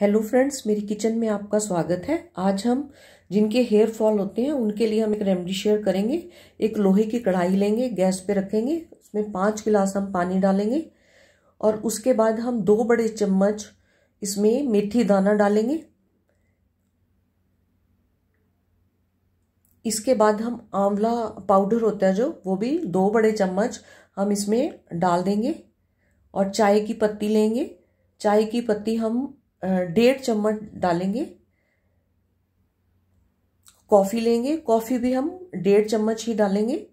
hello friends मेरी kitchen में आपका स्वागत है आज हम जिनके हेयर फॉल होते हैं उनके लिए हम एक रेमेडी शेयर करेंगे एक लोहे की कढ़ाई लेंगे गैस पे रखेंगे उसमें पाँच गिलास हम पानी डालेंगे और उसके बाद हम दो बड़े चम्मच इसमें मेथी दाना डालेंगे इसके बाद हम आंवला पाउडर होता है जो वो भी दो बड़े चम्मच हम इसमें डाल देंगे और चाय की पत्ती लेंगे चाय की पत्ती हम डेढ़ चम्मच डालेंगे कॉफ़ी लेंगे कॉफ़ी भी हम डेढ़ चम्मच ही डालेंगे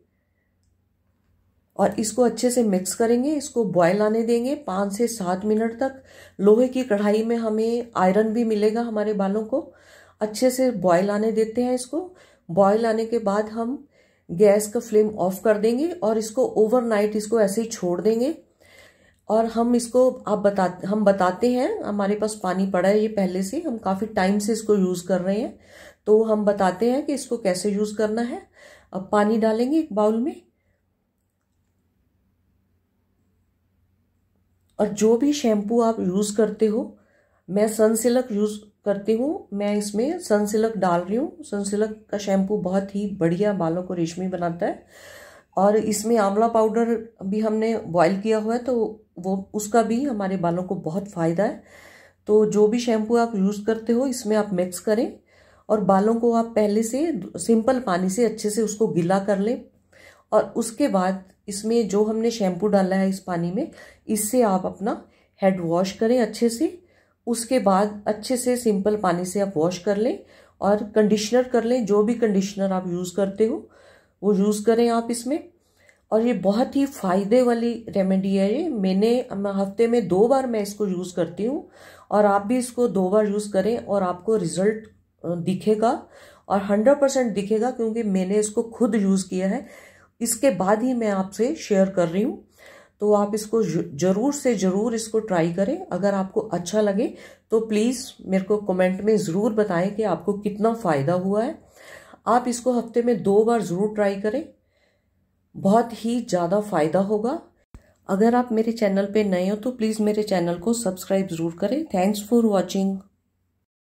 और इसको अच्छे से मिक्स करेंगे इसको बॉयल आने देंगे पाँच से सात मिनट तक लोहे की कढ़ाई में हमें आयरन भी मिलेगा हमारे बालों को अच्छे से बॉयल आने देते हैं इसको बॉयल आने के बाद हम गैस का फ्लेम ऑफ कर देंगे और इसको ओवरनाइट इसको ऐसे ही छोड़ देंगे और हम इसको आप बता हम बताते हैं हमारे पास पानी पड़ा है ये पहले से हम काफ़ी टाइम से इसको यूज़ कर रहे हैं तो हम बताते हैं कि इसको कैसे यूज़ करना है अब पानी डालेंगे एक बाउल में और जो भी शैम्पू आप यूज़ करते हो मैं सनसिलक यूज़ करती हूँ मैं इसमें सनसिलक डाल रही हूँ सनसिलक का शैम्पू बहुत ही बढ़िया बालों को रेशमी बनाता है और इसमें आंवला पाउडर भी हमने बॉईल किया हुआ है तो वो उसका भी हमारे बालों को बहुत फ़ायदा है तो जो भी शैम्पू आप यूज़ करते हो इसमें आप मिक्स करें और बालों को आप पहले से सिंपल पानी से अच्छे से उसको गीला कर लें और उसके बाद इसमें जो हमने शैम्पू डाला है इस पानी में इससे आप अपना हेड वॉश करें अच्छे से उसके बाद अच्छे से सिंपल पानी से आप वॉश कर लें और कंडीशनर कर लें जो भी कंडीशनर आप यूज़ करते हो वो यूज़ करें आप इसमें और ये बहुत ही फ़ायदे वाली रेमेडी है ये मैंने हफ्ते में दो बार मैं इसको यूज़ करती हूँ और आप भी इसको दो बार यूज़ करें और आपको रिजल्ट दिखेगा और हंड्रेड परसेंट दिखेगा क्योंकि मैंने इसको खुद यूज़ किया है इसके बाद ही मैं आपसे शेयर कर रही हूँ तो आप इसको ज़रूर से ज़रूर इसको ट्राई करें अगर आपको अच्छा लगे तो प्लीज़ मेरे को कमेंट में ज़रूर बताएं कि आपको कितना फ़ायदा हुआ है आप इसको हफ्ते में दो बार ज़रूर ट्राई करें बहुत ही ज़्यादा फ़ायदा होगा अगर आप मेरे चैनल पे नए हो तो प्लीज़ मेरे चैनल को सब्सक्राइब ज़रूर करें थैंक्स फॉर वॉचिंग